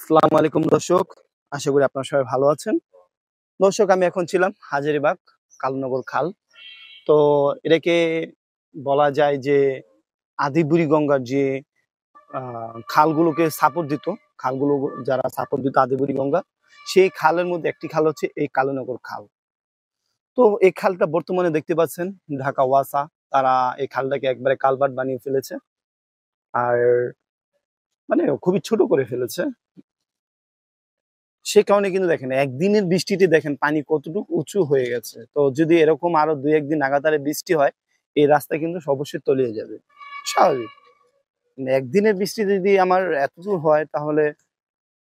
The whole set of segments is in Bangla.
আসসালামু আলাইকুম দর্শক আশা করি আপনারা সবাই ভালো আছেন দর্শক আমি এখন ছিলাম হাজারিবাগ কালনগর খাল তো এটাকে বলা যায় যে আদি বুড়িগঙ্গার যে খালগুলোকে সাপোর্ট দিত খালগুলো যারা সাপোর্ট দিত আদি বুড়িগঙ্গা সেই খালের মধ্যে একটি খাল হচ্ছে এই কালনগর খাল তো এই খালটা বর্তমানে দেখতে পাচ্ছেন ঢাকা ওয়াসা তারা এই খালটাকে একবারে কালভার্ট বানিয়ে ফেলেছে আর মানে খুবই ছোট করে ফেলেছে সে কারণে কিন্তু দেখেন একদিনের বৃষ্টিতে দেখেন পানি কতটুকু উঁচু হয়ে গেছে তো যদি এরকম আরো দুই একদিন লাগাতারে বৃষ্টি হয় এই রাস্তা কিন্তু অবশ্যই তলিয়ে যাবে স্বাভাবিক একদিনের বৃষ্টি যদি আমার এতদূর হয় তাহলে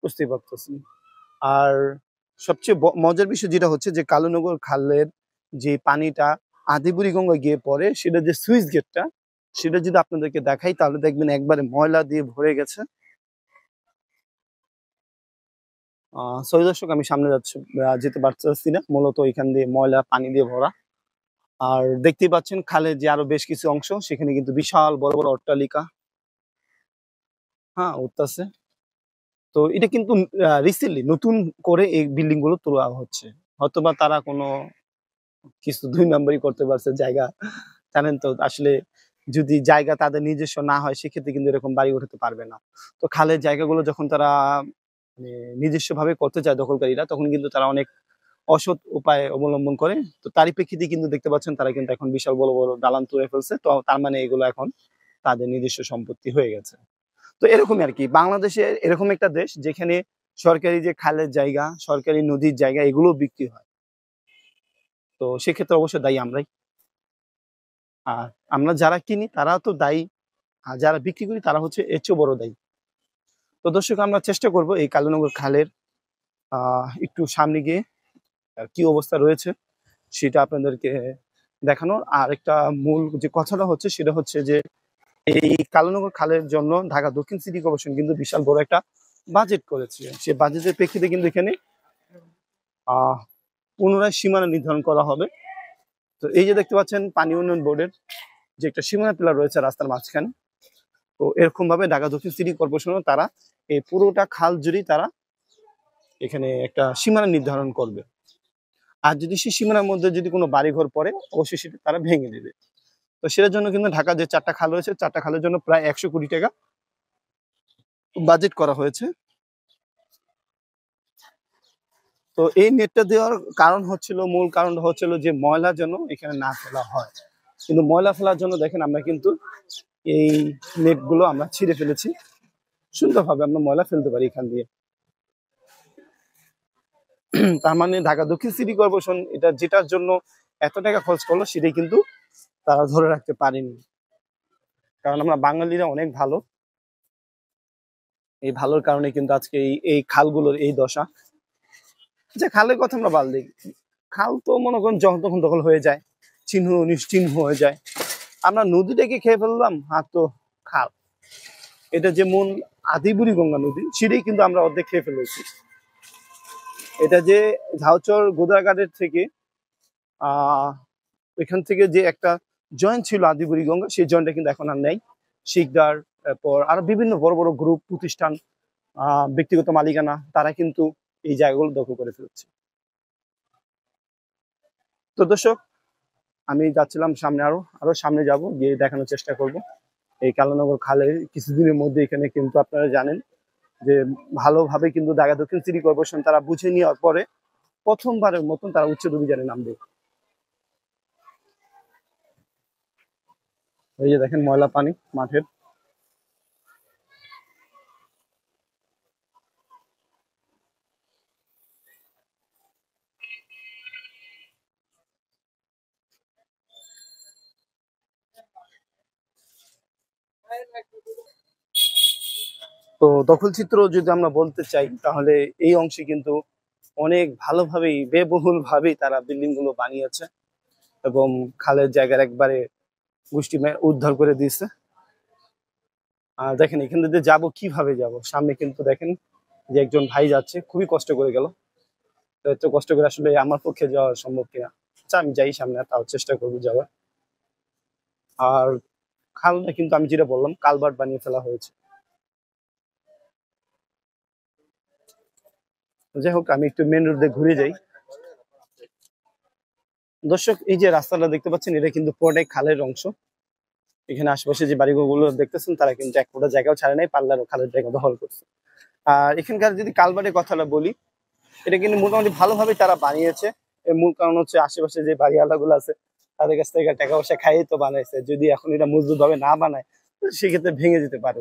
বুঝতে পারতেছি আর সবচেয়ে মজার বিষয় যেটা হচ্ছে যে কালুনগর খালের যে পানিটা গঙ্গা গিয়ে পড়ে সেটা যে সুইচ গেটটা সেটা যদি আপনাদেরকে দেখাই তাহলে দেখবেন একবারে ময়লা দিয়ে ভরে গেছে সরি দর্শক আমি সামনে যাচ্ছি যেতে পারতেছি না মূলত এখান দিয়ে ময়লা পানি দিয়ে ভরা আর দেখতেই পাচ্ছেন খালে যে আরো বেশ কিছু অংশ সেখানে কিন্তু বিশাল বড় বড় অট্টালিকা হ্যাঁ উঠতেছে তো এটা কিন্তু রিসেন্টলি নতুন করে এই বিল্ডিং গুলো তোলা হচ্ছে হয়তোবা তারা কোনো কিছু দুই নম্বরই করতে পারছে জায়গা জানেন তো আসলে যদি জায়গা তাদের নিজস্ব না হয় সেক্ষেত্রে কিন্তু এরকম বাড়ি উঠাতে পারবে না তো খালের জায়গাগুলো যখন তারা মানে নিজস্বভাবে করতে চায় দখলকারীরা তখন কিন্তু তারা অনেক অসৎ উপায় অবলম্বন করে তো তারই প্রেক্ষিতে কিন্তু দেখতে পাচ্ছেন তারা কিন্তু এখন বিশাল বড় বড় দালান তুলে ফেলছে তো তার মানে এগুলো এখন তাদের নিজস্ব সম্পত্তি হয়ে গেছে তো এরকমই আর কি বাংলাদেশে এরকম একটা দেশ যেখানে সরকারি যে খালের জায়গা সরকারি নদীর জায়গা এগুলো বিক্রি হয় তো সেক্ষেত্রে অবশ্যই দায়ী আমরাই আর আমরা যারা কিনি তারা তো দায়ী আর যারা বিক্রি করি তারা হচ্ছে এর চেয়েও বড় দায়ী তো দর্শক আমরা চেষ্টা করব এই কালুনগর খালের একটু সামনে গিয়ে কি অবস্থা রয়েছে সেটা আপনাদেরকে দেখানোর আর একটা মূল যে কথাটা হচ্ছে সেটা হচ্ছে যে এই কালুনগর খালের জন্য ঢাকা দক্ষিণ সিটি কর্পোরেশন কিন্তু বিশাল বড় একটা বাজেট করেছে সে বাজেটের প্রেক্ষিতে কিন্তু এখানে আহ পুনরায় সীমানা নির্ধারণ করা হবে তো এই যে দেখতে পাচ্ছেন পানি উন্নয়ন বোর্ডের যে একটা সীমানা পিলার রয়েছে রাস্তার মাঝখানে তো এরকমভাবে ঢাকা দক্ষিণ সিটি কর্পোরেশনও তারা এই পুরোটা খাল জুড়েই তারা এখানে একটা সীমানা নির্ধারণ করবে আর যদি সেই সীমানার মধ্যে যদি কোনো বাড়িঘর পড়ে অবশ্যই সেটা তারা ভেঙে দেবে তো সেটার জন্য কিন্তু ঢাকা যে চারটা খাল রয়েছে চারটা খালের জন্য প্রায় একশো কোটি টাকা বাজেট করা হয়েছে তো এই নেটটা দেওয়ার কারণ হচ্ছিল মূল কারণটা হচ্ছিল যে ময়লা যেন এখানে না ফেলা হয় কিন্তু ময়লা ফেলার জন্য দেখেন আমরা কিন্তু এই নেটগুলো আমরা ছিঁড়ে ফেলেছি সুন্দরভাবে আমরা ময়লা ফেলতে পারি এখান দিয়ে তার মানে ঢাকা দক্ষিণ সিটি কর্পোরেশন এটা যেটার জন্য এত টাকা খরচ করলো সেটাই কিন্তু তারা ধরে রাখতে পারেনি কারণ আমরা বাঙালিরা অনেক ভালো এই ভালোর কারণে কিন্তু আজকে এই এই খালগুলোর এই দশা যে আচ্ছা, খালের কথা আমরা বাল দেখি খাল তো মনে করেন যখন তখন দখল হয়ে যায় চিহ্ন নিশ্চিহ্ন হয়ে যায় আমরা নদীটাকে খেয়ে ফেললাম আর তো খাল এটা যে মূল আদিবুড়ি গঙ্গা নদী সেটাই কিন্তু আমরা অর্ধেক খেয়ে ফেলেছি এটা যে ঝাউচর গোদারঘাটের থেকে আহ এখান থেকে যে একটা জয়েন্ট ছিল আদিবুড়ি গঙ্গা সেই জয়েন্টটা কিন্তু এখন আর নেই শিকদার তারপর আরো বিভিন্ন বড় বড় গ্রুপ প্রতিষ্ঠান ব্যক্তিগত মালিকানা তারা কিন্তু এই জায়গাগুলো দখল করে ফেলছে তো দর্শক আমি যাচ্ছিলাম সামনে আরো আরো সামনে যাব গিয়ে দেখানোর চেষ্টা করব এই কালানগর খালের কিছুদিনের মধ্যে এখানে কিন্তু আপনারা জানেন যে ভালোভাবে কিন্তু দাগা দক্ষিণ সিটি কর্পোরেশন তারা বুঝে নেওয়ার পরে প্রথমবারের মতন তারা উচ্চ অভিযানে নামবে এই যে দেখেন ময়লা পানি মাঠের তো দখল চিত্র যদি আমরা বলতে চাই তাহলে এই অংশে কিন্তু অনেক ভালোভাবেই ব্যয়বহুল ভাবেই তারা বিল্ডিং গুলো বানিয়েছে এবং খালের জায়গার একবারে গোষ্ঠী উদ্ধার করে দিয়েছে আর দেখেন এখান থেকে যাবো কিভাবে যাব সামনে কিন্তু দেখেন যে একজন ভাই যাচ্ছে খুবই কষ্ট করে গেল এত কষ্ট করে আসলে আমার পক্ষে যাওয়া সম্ভব কিনা আচ্ছা, আমি যাই সামনে তাও চেষ্টা করবো যাওয়ার আর খালটা কিন্তু আমি যেটা বললাম কালভার্ট বানিয়ে ফেলা হয়েছে যাই হোক আমি একটু মেন রোড ঘুরে যাই দর্শক এই যে রাস্তাটা দেখতে পাচ্ছেন এটা কিন্তু পুরোটাই খালের অংশ এখানে আশেপাশে যে বাড়িগুলো দেখতেছেন তারা কিন্তু এক ফোটা জায়গাও ছাড়ে নাই পাল্লার খালের জায়গা দখল করছে আর এখানকার যদি কালবারের কথাটা বলি এটা কিন্তু মোটামুটি ভালোভাবে তারা বানিয়েছে এর মূল কারণ হচ্ছে আশেপাশে যে বাড়িওয়ালাগুলো আছে তাদের কাছ থেকে টাকা পয়সা খাইয়ে তো বানাইছে যদি এখন এটা মজবুত ভাবে না বানায় সেক্ষেত্রে ভেঙে যেতে পারে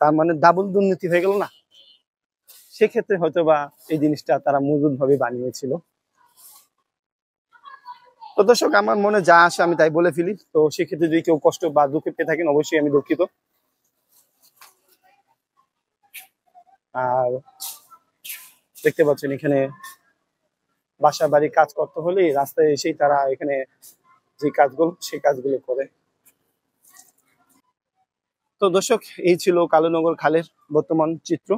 তার মানে ডাবল দুর্নীতি হয়ে গেল না সেক্ষেত্রে হয়তো বা এই জিনিসটা তারা মজবুত ভাবে বানিয়েছিল তো দর্শক আমার মনে যা আসে আমি তাই বলে ফেলি তো সেক্ষেত্রে যদি কেউ কষ্ট বা দুঃখে পেয়ে থাকেন অবশ্যই আমি দুঃখিত আর দেখতে পাচ্ছেন এখানে বাসা বাড়ি কাজ করতে হলে রাস্তায় এসেই তারা এখানে যে কাজগুলো সেই কাজগুলো করে তো দর্শক এই ছিল কালোনগর খালের বর্তমান চিত্র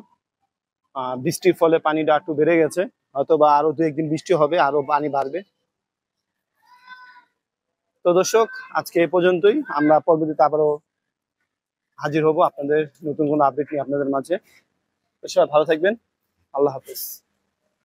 বৃষ্টির ফলে পানিটা একটু বেড়ে গেছে হয়তো বা আরো দু একদিন বৃষ্টি হবে আরো পানি বাড়বে তো দর্শক আজকে এ পর্যন্তই আমরা পরবর্তীতে আবারও হাজির হব আপনাদের নতুন কোনো আপডেট নিয়ে আপনাদের মাঝে সবাই ভালো থাকবেন আল্লাহ হাফিজ